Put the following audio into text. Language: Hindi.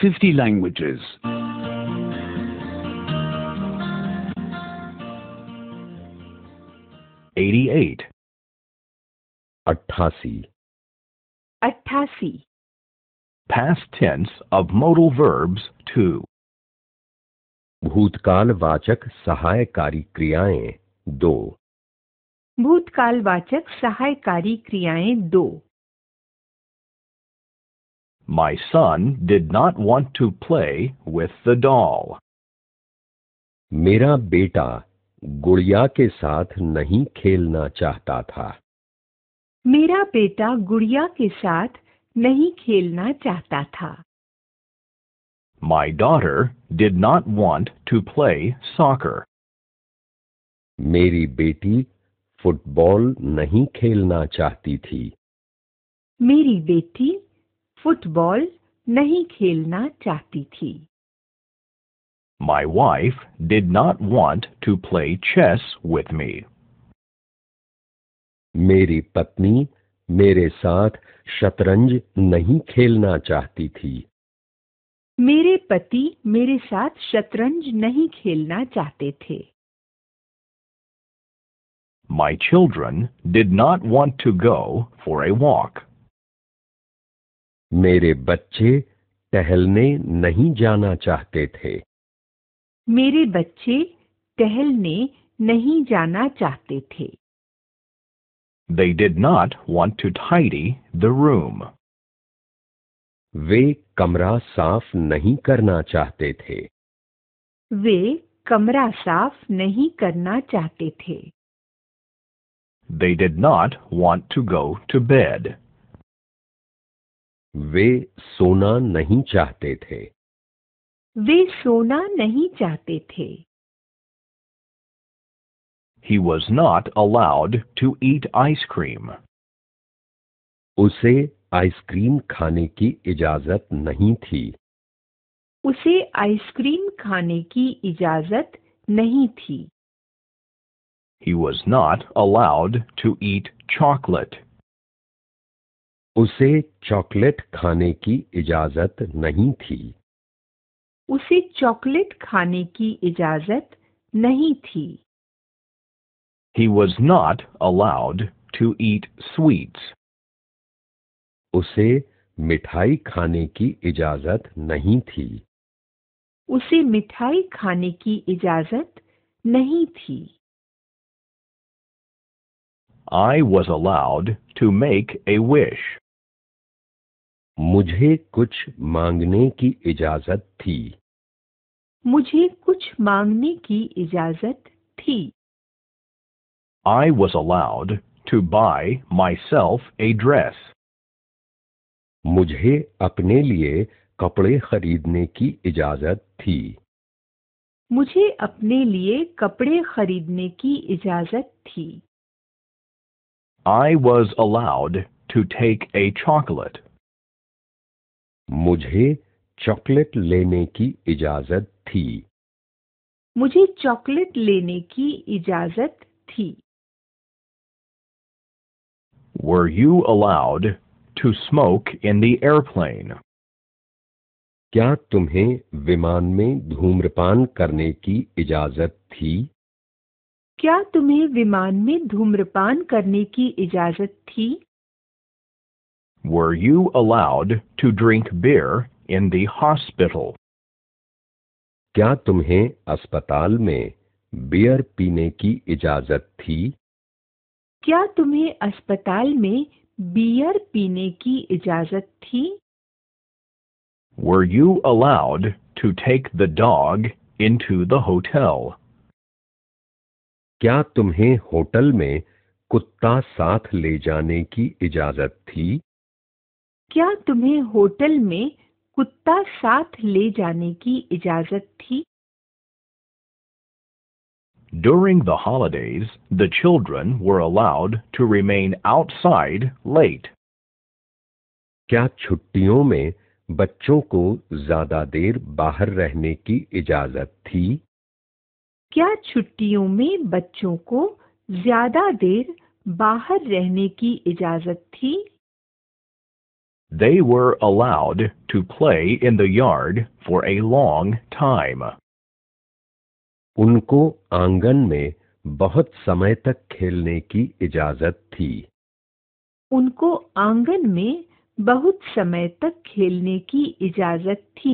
50 languages. Eighty-eight. Atasi. Past tense of modal verbs two. Bhutkal vachak sahayakari kriyaen do. Bhutkal vachak sahayakari kriyaen do. My son did not want to play with the doll. मेरा बेटा गुड़िया के साथ नहीं खेलना चाहता था मेरा बेटा गुड़िया के साथ नहीं खेलना चाहता था My daughter did not want to play soccer. मेरी बेटी फुटबॉल नहीं खेलना चाहती थी मेरी बेटी फुटबॉल नहीं खेलना चाहती थी My wife did not want to play chess with me. मेरी पत्नी मेरे साथ शतरंज नहीं खेलना चाहती थी मेरे पति मेरे साथ शतरंज नहीं खेलना चाहते थे My children did not want to go for a walk. मेरे बच्चे टहलने नहीं जाना चाहते थे मेरे बच्चे टहलने नहीं जाना चाहते थे They did not want to tidy the room. वे कमरा साफ नहीं करना चाहते थे वे कमरा साफ नहीं करना चाहते थे They did not want to go to bed. वे सोना नहीं चाहते थे वे सोना नहीं चाहते थे He was not allowed to eat ice cream. उसे आइसक्रीम खाने की इजाजत नहीं थी उसे आइसक्रीम खाने की इजाजत नहीं थी He was not allowed to eat chocolate. उसे चॉकलेट खाने की इजाजत नहीं थी उसे चॉकलेट खाने की इजाजत नहीं थी He was not allowed to eat sweets. उसे मिठाई खाने की इजाजत नहीं थी उसे मिठाई खाने की इजाजत नहीं थी I was allowed to make a wish. मुझे कुछ मांगने की इजाजत थी मुझे कुछ मांगने की इजाजत थी I was allowed to buy myself a dress. मुझे अपने लिए कपड़े खरीदने की इजाजत थी मुझे अपने लिए कपड़े खरीदने की इजाजत थी I was allowed to take a chocolate. मुझे चॉकलेट लेने की इजाज़त थी मुझे चॉकलेट लेने की इजाज़त थी were you allowed to smoke in the aeroplane क्या तुम्हें विमान में धूम्रपान करने की इजाज़त थी क्या तुम्हें विमान में धूम्रपान करने की इजाज़त थी Were you allowed to drink beer in the hospital? क्या तुम्हें अस्पताल में बियर पीने की इजाजत थी क्या तुम्हें अस्पताल में बियर पीने की इजाजत थी Were you allowed to take the dog into the hotel? क्या तुम्हें होटल में कुत्ता साथ ले जाने की इजाजत थी क्या तुम्हें होटल में कुत्ता साथ ले जाने की इजाजत थी During the holidays, the children were allowed to remain outside late. क्या छुट्टियों में बच्चों को ज्यादा देर बाहर रहने की इजाजत थी क्या छुट्टियों में बच्चों को ज्यादा देर बाहर रहने की इजाजत थी They were allowed to play in the yard for a long time. उनको आंगन में बहुत समय तक खेलने की इजाजत थी उनको आंगन में बहुत समय तक खेलने की इजाजत थी